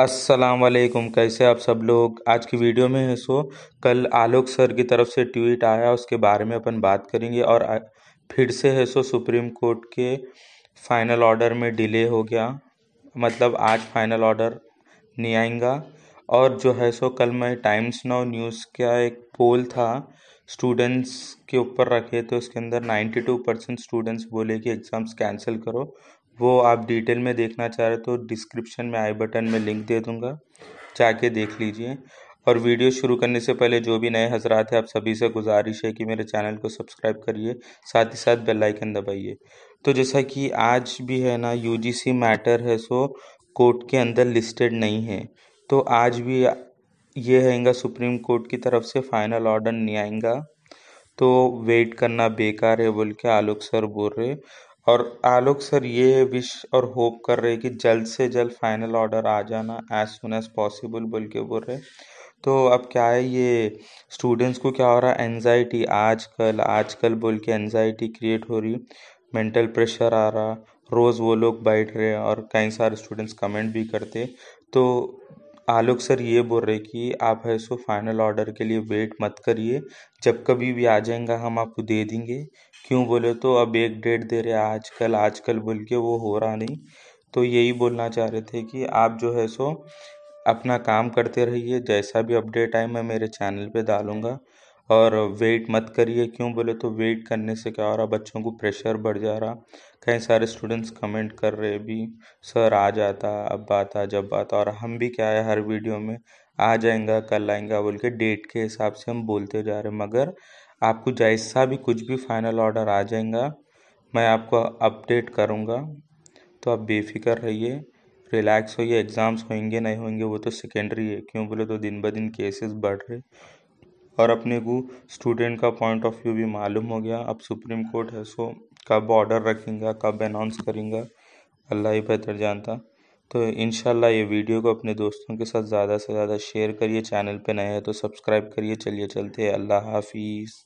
वालेकुम कैसे आप सब लोग आज की वीडियो में है सो कल आलोक सर की तरफ से ट्वीट आया उसके बारे में अपन बात करेंगे और फिर से है सो सुप्रीम कोर्ट के फाइनल ऑर्डर में डिले हो गया मतलब आज फाइनल ऑर्डर नहीं आएगा और जो है सो कल मैं टाइम्स नाउ न्यूज़ का एक पोल था स्टूडेंट्स के ऊपर रखे तो उसके अंदर नाइन्टी टू परसेंट स्टूडेंट्स बोले कि एग्ज़ाम्स कैंसिल करो वो आप डिटेल में देखना चाह रहे तो डिस्क्रिप्शन में आई बटन में लिंक दे दूँगा जाके देख लीजिए और वीडियो शुरू करने से पहले जो भी नए हजरात हैं आप सभी से गुजारिश है कि मेरे चैनल को सब्सक्राइब करिए साथ ही साथ बेल आइकन दबाइए तो जैसा कि आज भी है ना यूजीसी मैटर है सो कोर्ट के अंदर लिस्टेड नहीं है तो आज भी ये हैगा सुप्रीम कोर्ट की तरफ से फाइनल ऑर्डर नहीं आएगा तो वेट करना बेकार है बोल के आलोक सर बोल रहे और आलोक सर ये विश और होप कर रहे कि जल्द से जल्द फाइनल ऑर्डर आ जाना एज सुन एज पॉसिबल बोल के बोल रहे तो अब क्या है ये स्टूडेंट्स को क्या हो रहा है एनजाइटी आजकल आजकल बोल के एनजाइटी क्रिएट हो रही मेंटल प्रेशर आ रहा रोज़ वो लोग बैठ रहे हैं और कई सारे स्टूडेंट्स कमेंट भी करते तो आलोक सर ये बोल रहे कि आप है सो फाइनल ऑर्डर के लिए वेट मत करिए जब कभी भी आ जाएगा हम आपको दे देंगे क्यों बोले तो अब एक डेट दे रहे आजकल आजकल बोल के वो हो रहा नहीं तो यही बोलना चाह रहे थे कि आप जो है सो अपना काम करते रहिए जैसा भी अपडेट आए मैं मेरे चैनल पे डालूँगा और वेट मत करिए क्यों बोले तो वेट करने से क्या हो रहा बच्चों को प्रेशर बढ़ जा रहा कई सारे स्टूडेंट्स कमेंट कर रहे भी सर आ जाता अब आता जब आता और हम भी क्या है हर वीडियो में आ जाएंगा कल आएंगा बोल के डेट के हिसाब से हम बोलते जा रहे मगर आपको जैसा भी कुछ भी फाइनल ऑर्डर आ जाएगा मैं आपको अपडेट करूँगा तो आप बेफिक्र रहिए रिलैक्स होइए एग्ज़ाम्स होंगे नहीं होंगे वो तो सेकेंडरी है क्यों बोले तो दिन ब दिन केसेस बढ़ रहे और अपने को स्टूडेंट का पॉइंट ऑफ व्यू भी मालूम हो गया अब सुप्रीम कोर्ट है सो कब ऑर्डर रखेंगे कब अनाउंस करेंगे अल्लाह ही बेहतर जानता तो इन ये वीडियो को अपने दोस्तों के साथ ज़्यादा से ज़्यादा शेयर करिए चैनल पे नए हैं तो सब्सक्राइब करिए चलिए चलते अल्लाह हाफिज़